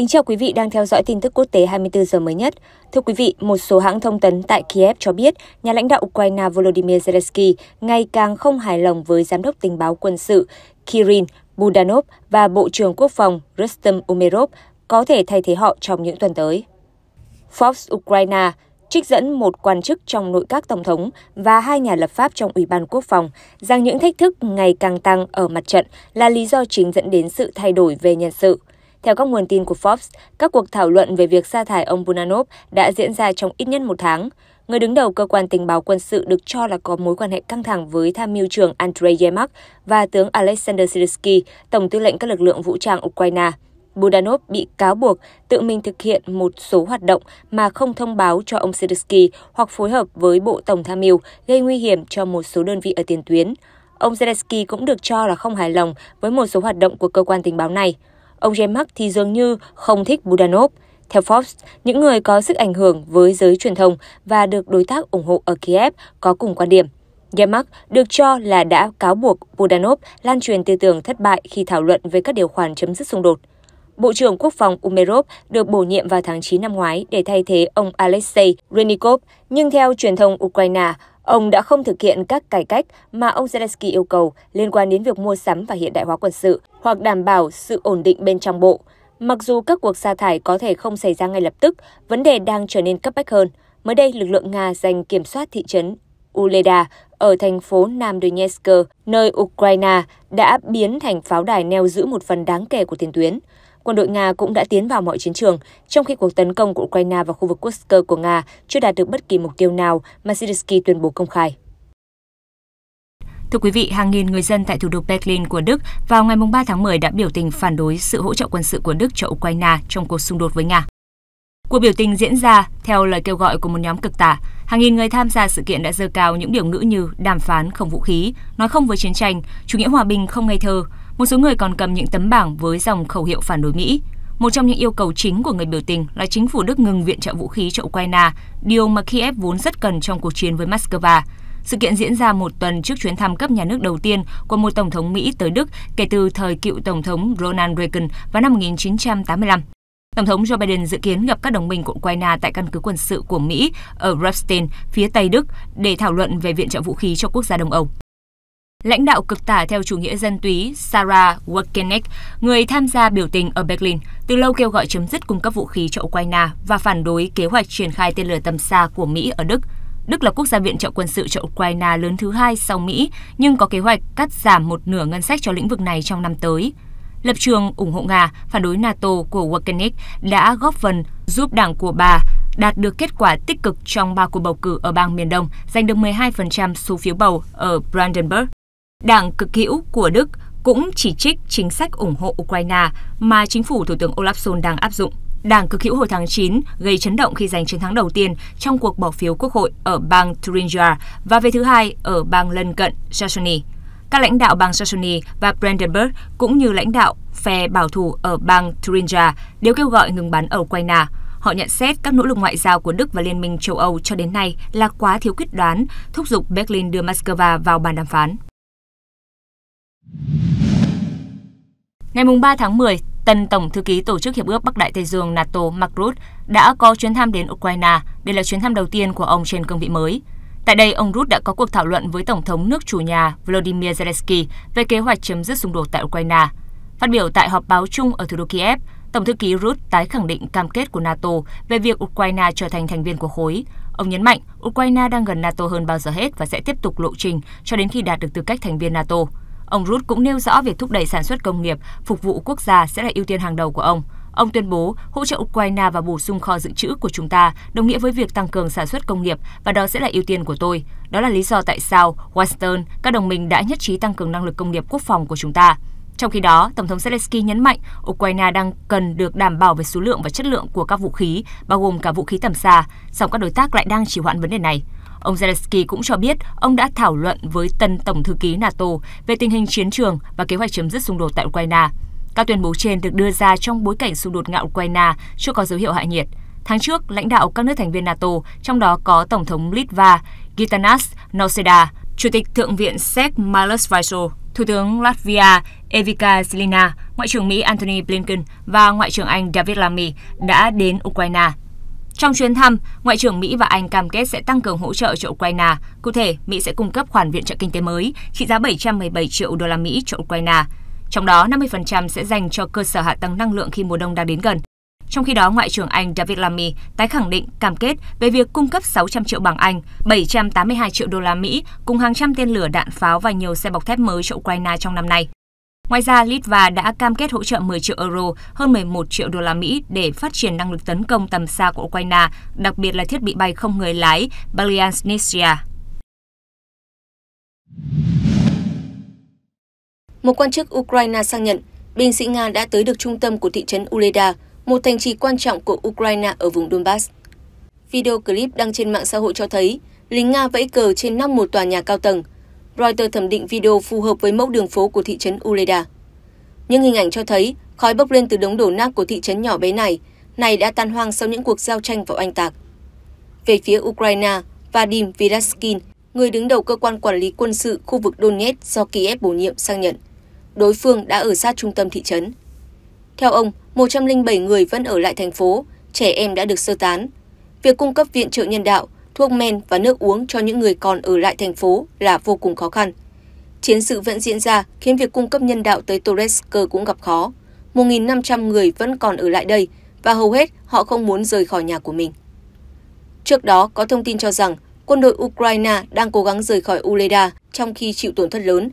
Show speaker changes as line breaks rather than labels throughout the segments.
Kính chào quý vị đang theo dõi tin tức quốc tế 24 giờ mới nhất. Thưa quý vị, một số hãng thông tấn tại Kiev cho biết nhà lãnh đạo Ukraine Volodymyr Zelensky ngày càng không hài lòng với giám đốc tình báo quân sự Kirin Budanov và Bộ trưởng Quốc phòng Rustem Umerov có thể thay thế họ trong những tuần tới. Fox Ukraine trích dẫn một quan chức trong nội các tổng thống và hai nhà lập pháp trong Ủy ban Quốc phòng rằng những thách thức ngày càng tăng ở mặt trận là lý do chính dẫn đến sự thay đổi về nhân sự. Theo các nguồn tin của Forbes, các cuộc thảo luận về việc sa thải ông Bunanov đã diễn ra trong ít nhất một tháng. Người đứng đầu cơ quan tình báo quân sự được cho là có mối quan hệ căng thẳng với tham mưu trưởng Andrei Yemak và tướng Alexander Sirsky, tổng tư lệnh các lực lượng vũ trang Ukraine. Budanov bị cáo buộc tự mình thực hiện một số hoạt động mà không thông báo cho ông Zelensky hoặc phối hợp với Bộ Tổng tham mưu gây nguy hiểm cho một số đơn vị ở tiền tuyến. Ông Zelensky cũng được cho là không hài lòng với một số hoạt động của cơ quan tình báo này ông Jemak thì dường như không thích Budanov. Theo Forbes, những người có sức ảnh hưởng với giới truyền thông và được đối tác ủng hộ ở Kiev có cùng quan điểm. Yemak được cho là đã cáo buộc Budanov lan truyền tư tưởng thất bại khi thảo luận về các điều khoản chấm dứt xung đột. Bộ trưởng Quốc phòng Umerov được bổ nhiệm vào tháng 9 năm ngoái để thay thế ông Alexei Renikov, nhưng theo truyền thông Ukraine, Ông đã không thực hiện các cải cách mà ông Zelensky yêu cầu liên quan đến việc mua sắm và hiện đại hóa quân sự hoặc đảm bảo sự ổn định bên trong bộ. Mặc dù các cuộc sa thải có thể không xảy ra ngay lập tức, vấn đề đang trở nên cấp bách hơn. Mới đây, lực lượng Nga giành kiểm soát thị trấn Uleda ở thành phố Nam Donetsk, nơi Ukraine đã biến thành pháo đài neo giữ một phần đáng kể của tiền tuyến quân đội Nga cũng đã tiến vào mọi chiến trường, trong khi cuộc tấn công của Ukraine vào khu vực Kursk của Nga chưa đạt được bất kỳ mục tiêu nào mà Zelensky tuyên bố công khai. Thưa quý vị, hàng nghìn người dân tại thủ đô Berlin của Đức vào ngày 3 tháng 10 đã biểu tình phản đối sự hỗ trợ quân sự của Đức cho Ukraine trong cuộc xung đột với Nga. Cuộc biểu tình diễn ra theo lời kêu gọi của một nhóm cực tả. Hàng nghìn người tham gia sự kiện đã dơ cao những điều ngữ như đàm phán không vũ khí, nói không với chiến tranh, chủ nghĩa hòa bình không ngây thơ, một số người còn cầm những tấm bảng với dòng khẩu hiệu phản đối Mỹ. Một trong những yêu cầu chính của người biểu tình là chính phủ Đức ngừng viện trợ vũ khí cho Ukraine, điều mà Kiev vốn rất cần trong cuộc chiến với Moscow. Sự kiện diễn ra một tuần trước chuyến thăm cấp nhà nước đầu tiên của một tổng thống Mỹ tới Đức kể từ thời cựu tổng thống Ronald Reagan vào năm 1985. Tổng thống Joe Biden dự kiến gặp các đồng minh của Ukraine tại căn cứ quân sự của Mỹ ở Ramstein, phía Tây Đức, để thảo luận về viện trợ vũ khí cho quốc gia Đông Âu. Lãnh đạo cực tả theo chủ nghĩa dân túy Sarah Wagenknecht, người tham gia biểu tình ở Berlin, từ lâu kêu gọi chấm dứt cung cấp vũ khí cho Ukraine và phản đối kế hoạch triển khai tên lửa tầm xa của Mỹ ở Đức. Đức là quốc gia viện trợ quân sự cho Ukraine lớn thứ hai sau Mỹ, nhưng có kế hoạch cắt giảm một nửa ngân sách cho lĩnh vực này trong năm tới. Lập trường ủng hộ Nga, phản đối NATO của Wagenknecht đã góp phần giúp đảng của bà đạt được kết quả tích cực trong ba cuộc bầu cử ở bang miền Đông, giành được 12% số phiếu bầu ở Brandenburg. Đảng cực hữu của Đức cũng chỉ trích chính sách ủng hộ Ukraine mà chính phủ Thủ tướng Olaf Scholz đang áp dụng. Đảng cực hữu hồi tháng 9 gây chấn động khi giành chiến thắng đầu tiên trong cuộc bỏ phiếu quốc hội ở bang Thuringia và về thứ hai ở bang lân cận Saxony. Các lãnh đạo bang Saxony và Brandenburg cũng như lãnh đạo phe bảo thủ ở bang Thuringia đều kêu gọi ngừng bắn ở Ukraine. Họ nhận xét các nỗ lực ngoại giao của Đức và Liên minh châu Âu cho đến nay là quá thiếu quyết đoán, thúc giục Berlin đưa Moscow vào bàn đàm phán. Ngày 3 tháng 10, tân Tổng thư ký Tổ chức Hiệp ước Bắc Đại Tây Dương NATO Mark Rutte đã có chuyến thăm đến Ukraine. Đây là chuyến thăm đầu tiên của ông trên cương vị mới. Tại đây, ông Rutte đã có cuộc thảo luận với Tổng thống nước chủ nhà Vladimir Zelensky về kế hoạch chấm dứt xung đột tại Ukraine. Phát biểu tại họp báo chung ở thủ đô Kiev, Tổng thư ký Rutte tái khẳng định cam kết của NATO về việc Ukraine trở thành thành viên của khối. Ông nhấn mạnh Ukraine đang gần NATO hơn bao giờ hết và sẽ tiếp tục lộ trình cho đến khi đạt được tư cách thành viên NATO. Ông Rút cũng nêu rõ việc thúc đẩy sản xuất công nghiệp, phục vụ quốc gia sẽ là ưu tiên hàng đầu của ông. Ông tuyên bố hỗ trợ Ukraine và bổ sung kho dự trữ của chúng ta đồng nghĩa với việc tăng cường sản xuất công nghiệp và đó sẽ là ưu tiên của tôi. Đó là lý do tại sao Washington, các đồng minh đã nhất trí tăng cường năng lực công nghiệp quốc phòng của chúng ta. Trong khi đó, Tổng thống Zelensky nhấn mạnh Ukraine đang cần được đảm bảo về số lượng và chất lượng của các vũ khí, bao gồm cả vũ khí tầm xa, song các đối tác lại đang chỉ hoãn vấn đề này. Ông Zelensky cũng cho biết ông đã thảo luận với tân Tổng thư ký NATO về tình hình chiến trường và kế hoạch chấm dứt xung đột tại Ukraine. Các tuyên bố trên được đưa ra trong bối cảnh xung đột ngạo Ukraine chưa có dấu hiệu hạ nhiệt. Tháng trước, lãnh đạo các nước thành viên NATO, trong đó có Tổng thống Litva Gitanas Nauseda, Chủ tịch Thượng viện Séc Milos Vaso, Thủ tướng Latvia Evika Zelina, Ngoại trưởng Mỹ Antony Blinken và Ngoại trưởng Anh David Lammy đã đến Ukraine trong chuyến thăm, Ngoại trưởng Mỹ và Anh cam kết sẽ tăng cường hỗ trợ cho Ukraine. Cụ thể, Mỹ sẽ cung cấp khoản viện trợ kinh tế mới trị giá 717 triệu đô la Mỹ cho Ukraine. Trong đó, 50% sẽ dành cho cơ sở hạ tầng năng lượng khi mùa đông đang đến gần. Trong khi đó, Ngoại trưởng Anh David Lammy tái khẳng định cam kết về việc cung cấp 600 triệu bảng Anh, 782 triệu đô la Mỹ cùng hàng trăm tên lửa đạn pháo và nhiều xe bọc thép mới cho Ukraine trong năm nay. Ngoài ra, Litva đã cam kết hỗ trợ 10 triệu euro, hơn 11 triệu đô la Mỹ để phát triển năng lực tấn công tầm xa của Ukraine, đặc biệt là thiết bị bay không người lái Balyansnistria.
Một quan chức Ukraine xác nhận, binh sĩ Nga đã tới được trung tâm của thị trấn Uleda, một thành trì quan trọng của Ukraine ở vùng Donbass. Video clip đăng trên mạng xã hội cho thấy lính Nga vẫy cờ trên nóc một tòa nhà cao tầng, Reuters thẩm định video phù hợp với mẫu đường phố của thị trấn Uleda. Những hình ảnh cho thấy khói bốc lên từ đống đổ nát của thị trấn nhỏ bé này, này đã tan hoang sau những cuộc giao tranh và oanh tạc. Về phía Ukraine, Vadim Vyraskin, người đứng đầu cơ quan quản lý quân sự khu vực Donetsk do Kiev bổ nhiệm sang nhận. Đối phương đã ở sát trung tâm thị trấn. Theo ông, 107 người vẫn ở lại thành phố, trẻ em đã được sơ tán. Việc cung cấp viện trợ nhân đạo thuốc men và nước uống cho những người còn ở lại thành phố là vô cùng khó khăn. Chiến sự vẫn diễn ra khiến việc cung cấp nhân đạo tới Torresco cũng gặp khó. 1.500 người vẫn còn ở lại đây và hầu hết họ không muốn rời khỏi nhà của mình. Trước đó có thông tin cho rằng quân đội Ukraine đang cố gắng rời khỏi Uleda trong khi chịu tổn thất lớn.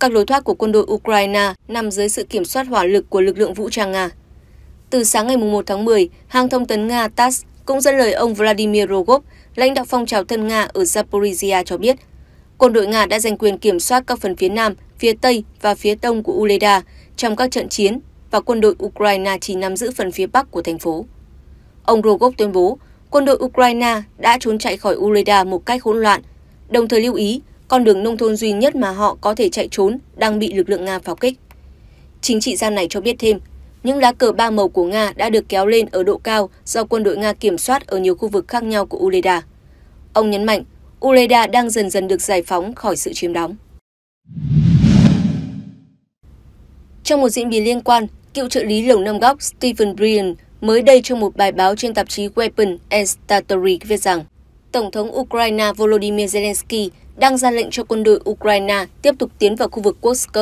Các lối thoát của quân đội Ukraine nằm dưới sự kiểm soát hỏa lực của lực lượng vũ trang Nga. Từ sáng ngày 1 tháng 10, hãng thông tấn Nga TASS cũng dẫn lời ông Vladimir Rogov, lãnh đạo phong trào thân Nga ở Zaporizhia cho biết, quân đội Nga đã giành quyền kiểm soát các phần phía nam, phía tây và phía đông của Uleda trong các trận chiến và quân đội Ukraine chỉ nắm giữ phần phía bắc của thành phố. Ông Rogov tuyên bố quân đội Ukraine đã trốn chạy khỏi Uleda một cách hỗn loạn, đồng thời lưu ý con đường nông thôn duy nhất mà họ có thể chạy trốn đang bị lực lượng Nga pháo kích. Chính trị gia này cho biết thêm, những lá cờ ba màu của Nga đã được kéo lên ở độ cao do quân đội Nga kiểm soát ở nhiều khu vực khác nhau của Uleda. Ông nhấn mạnh, Uleda đang dần dần được giải phóng khỏi sự chiếm đóng. Trong một diễn biến liên quan, cựu trợ lý lầu năm góc Stephen Bryan mới đây trong một bài báo trên tạp chí Weapon and Statory viết rằng Tổng thống Ukraine Volodymyr Zelensky đang ra lệnh cho quân đội Ukraine tiếp tục tiến vào khu vực Kursk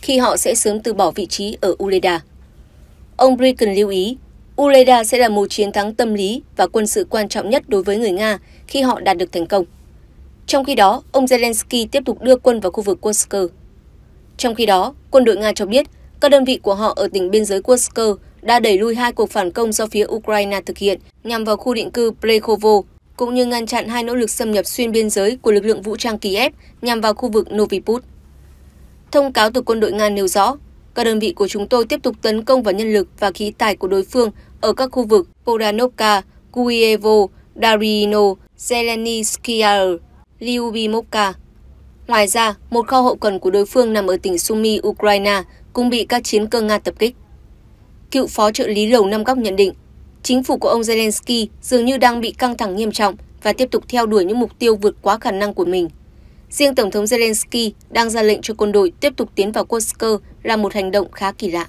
khi họ sẽ sớm từ bỏ vị trí ở Uleda. Ông Blinken lưu ý, Uleda sẽ là một chiến thắng tâm lý và quân sự quan trọng nhất đối với người Nga khi họ đạt được thành công. Trong khi đó, ông Zelensky tiếp tục đưa quân vào khu vực Kursk. Trong khi đó, quân đội Nga cho biết các đơn vị của họ ở tỉnh biên giới Kursk đã đẩy lui hai cuộc phản công do phía Ukraine thực hiện nhằm vào khu định cư Plekhovo, cũng như ngăn chặn hai nỗ lực xâm nhập xuyên biên giới của lực lượng vũ trang Kiev nhằm vào khu vực Novi Noviput. Thông cáo từ quân đội Nga nêu rõ, các đơn vị của chúng tôi tiếp tục tấn công vào nhân lực và khí tài của đối phương ở các khu vực Poranovka, Kuyevo, Darino, Zeleniskaya, Lyubimovka. Ngoài ra, một kho hậu cần của đối phương nằm ở tỉnh Sumy, Ukraine cũng bị các chiến cơ Nga tập kích. Cựu phó trợ lý Lầu Năm Góc nhận định, chính phủ của ông Zelensky dường như đang bị căng thẳng nghiêm trọng và tiếp tục theo đuổi những mục tiêu vượt quá khả năng của mình. Riêng Tổng thống Zelensky đang ra lệnh cho quân đội tiếp tục tiến vào Kursk là một hành động khá kỳ lạ.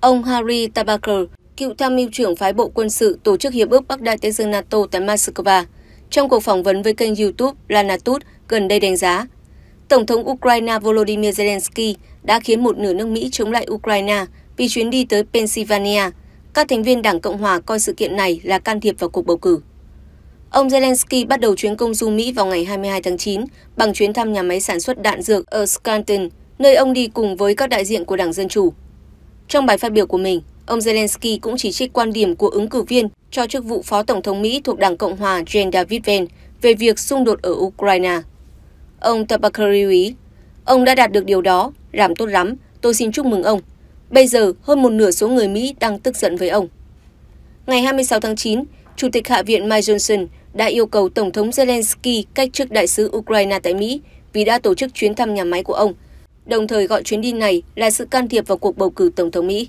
Ông Harry Tabaker, cựu tham mưu trưởng phái bộ quân sự tổ chức Hiệp ước Bắc Đại Tây Dương NATO tại Moscow, trong cuộc phỏng vấn với kênh YouTube Lanatut gần đây đánh giá, Tổng thống Ukraine Volodymyr Zelensky đã khiến một nửa nước Mỹ chống lại Ukraine vì chuyến đi tới Pennsylvania. Các thành viên Đảng Cộng hòa coi sự kiện này là can thiệp vào cuộc bầu cử. Ông Zelensky bắt đầu chuyến công du Mỹ vào ngày 22 tháng 9 bằng chuyến thăm nhà máy sản xuất đạn dược ở Scranton, nơi ông đi cùng với các đại diện của Đảng Dân Chủ. Trong bài phát biểu của mình, ông Zelensky cũng chỉ trích quan điểm của ứng cử viên cho chức vụ Phó Tổng thống Mỹ thuộc Đảng Cộng hòa Jen David Van về việc xung đột ở Ukraine. Ông Tabakar lưu ý, ông đã đạt được điều đó, làm tốt lắm, tôi xin chúc mừng ông. Bây giờ, hơn một nửa số người Mỹ đang tức giận với ông. Ngày 26 tháng 9, Chủ tịch Hạ viện Mike Johnson đã yêu cầu Tổng thống Zelensky cách chức đại sứ Ukraine tại Mỹ vì đã tổ chức chuyến thăm nhà máy của ông, đồng thời gọi chuyến đi này là sự can thiệp vào cuộc bầu cử Tổng thống Mỹ.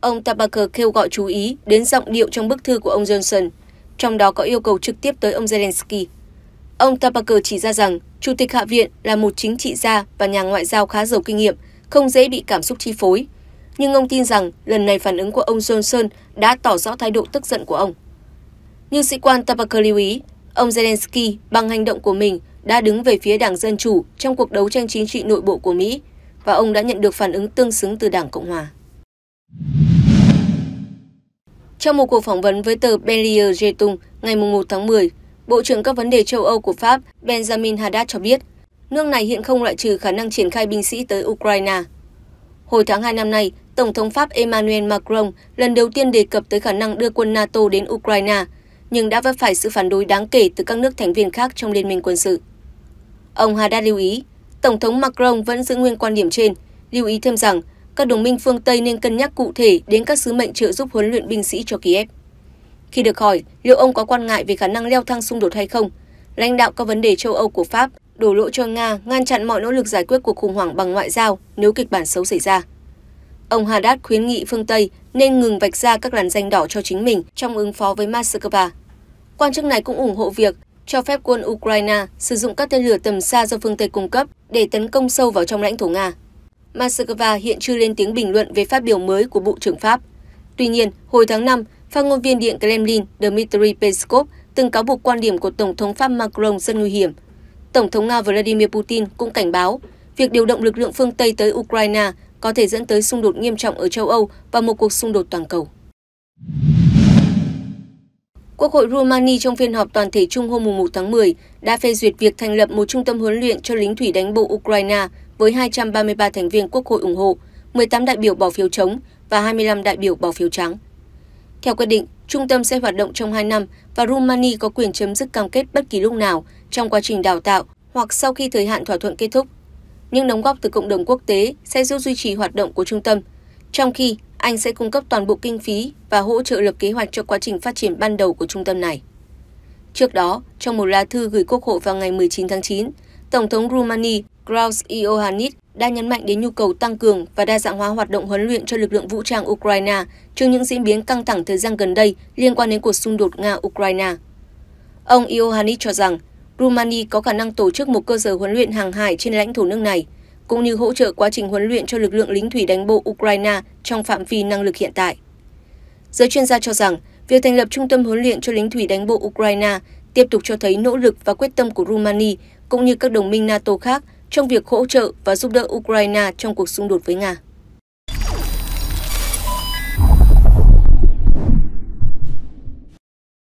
Ông Tabaker kêu gọi chú ý đến giọng điệu trong bức thư của ông Johnson, trong đó có yêu cầu trực tiếp tới ông Zelensky. Ông Tabaker chỉ ra rằng Chủ tịch Hạ viện là một chính trị gia và nhà ngoại giao khá giàu kinh nghiệm, không dễ bị cảm xúc chi phối. Nhưng ông tin rằng lần này phản ứng của ông Johnson đã tỏ rõ thái độ tức giận của ông. Như sĩ quan Tapaka lưu ý, ông Zelensky bằng hành động của mình đã đứng về phía Đảng Dân Chủ trong cuộc đấu tranh chính trị nội bộ của Mỹ và ông đã nhận được phản ứng tương xứng từ Đảng Cộng Hòa. Trong một cuộc phỏng vấn với tờ Bellier Jetung ngày 1 tháng 10, Bộ trưởng các vấn đề châu Âu của Pháp Benjamin Haddad cho biết, nước này hiện không loại trừ khả năng triển khai binh sĩ tới Ukraine. Hồi tháng 2 năm nay, Tổng thống Pháp Emmanuel Macron lần đầu tiên đề cập tới khả năng đưa quân NATO đến Ukraine – nhưng đã vấp phải sự phản đối đáng kể từ các nước thành viên khác trong liên minh quân sự. Ông Haddad lưu ý, Tổng thống Macron vẫn giữ nguyên quan điểm trên, lưu ý thêm rằng các đồng minh phương Tây nên cân nhắc cụ thể đến các sứ mệnh trợ giúp huấn luyện binh sĩ cho Kiev. Khi được hỏi liệu ông có quan ngại về khả năng leo thang xung đột hay không, lãnh đạo các vấn đề châu Âu của Pháp đổ lỗi cho Nga ngăn chặn mọi nỗ lực giải quyết cuộc khủng hoảng bằng ngoại giao nếu kịch bản xấu xảy ra. Ông Haddad khuyến nghị phương Tây nên ngừng vạch ra các làn danh đỏ cho chính mình trong ứng phó với Moscow. Quan chức này cũng ủng hộ việc cho phép quân Ukraine sử dụng các tên lửa tầm xa do phương Tây cung cấp để tấn công sâu vào trong lãnh thổ Nga. Moscow hiện chưa lên tiếng bình luận về phát biểu mới của Bộ trưởng Pháp. Tuy nhiên, hồi tháng 5, phát ngôn viên Điện Kremlin Dmitry Peskov từng cáo buộc quan điểm của Tổng thống Pháp Macron rất nguy hiểm. Tổng thống Nga Vladimir Putin cũng cảnh báo việc điều động lực lượng phương Tây tới Ukraine có thể dẫn tới xung đột nghiêm trọng ở châu Âu và một cuộc xung đột toàn cầu. Quốc hội Romania trong phiên họp toàn thể chung hôm 1 tháng 10 đã phê duyệt việc thành lập một trung tâm huấn luyện cho lính thủy đánh bộ Ukraine với 233 thành viên quốc hội ủng hộ, 18 đại biểu bỏ phiếu chống và 25 đại biểu bỏ phiếu trắng. Theo quyết định, trung tâm sẽ hoạt động trong 2 năm và Romania có quyền chấm dứt cam kết bất kỳ lúc nào trong quá trình đào tạo hoặc sau khi thời hạn thỏa thuận kết thúc những đóng góp từ cộng đồng quốc tế sẽ giúp duy trì hoạt động của trung tâm, trong khi Anh sẽ cung cấp toàn bộ kinh phí và hỗ trợ lập kế hoạch cho quá trình phát triển ban đầu của trung tâm này. Trước đó, trong một lá thư gửi Quốc hội vào ngày 19 tháng 9, Tổng thống Rumani Klaus Iohannis đã nhấn mạnh đến nhu cầu tăng cường và đa dạng hóa hoạt động huấn luyện cho lực lượng vũ trang Ukraine trước những diễn biến căng thẳng thời gian gần đây liên quan đến cuộc xung đột Nga-Ukraine. Ông Iohannis cho rằng rumani có khả năng tổ chức một cơ sở huấn luyện hàng hải trên lãnh thổ nước này cũng như hỗ trợ quá trình huấn luyện cho lực lượng lính thủy đánh bộ ukraine trong phạm vi năng lực hiện tại giới chuyên gia cho rằng việc thành lập trung tâm huấn luyện cho lính thủy đánh bộ ukraine tiếp tục cho thấy nỗ lực và quyết tâm của rumani cũng như các đồng minh nato khác trong việc hỗ trợ và giúp đỡ ukraine trong cuộc xung đột với nga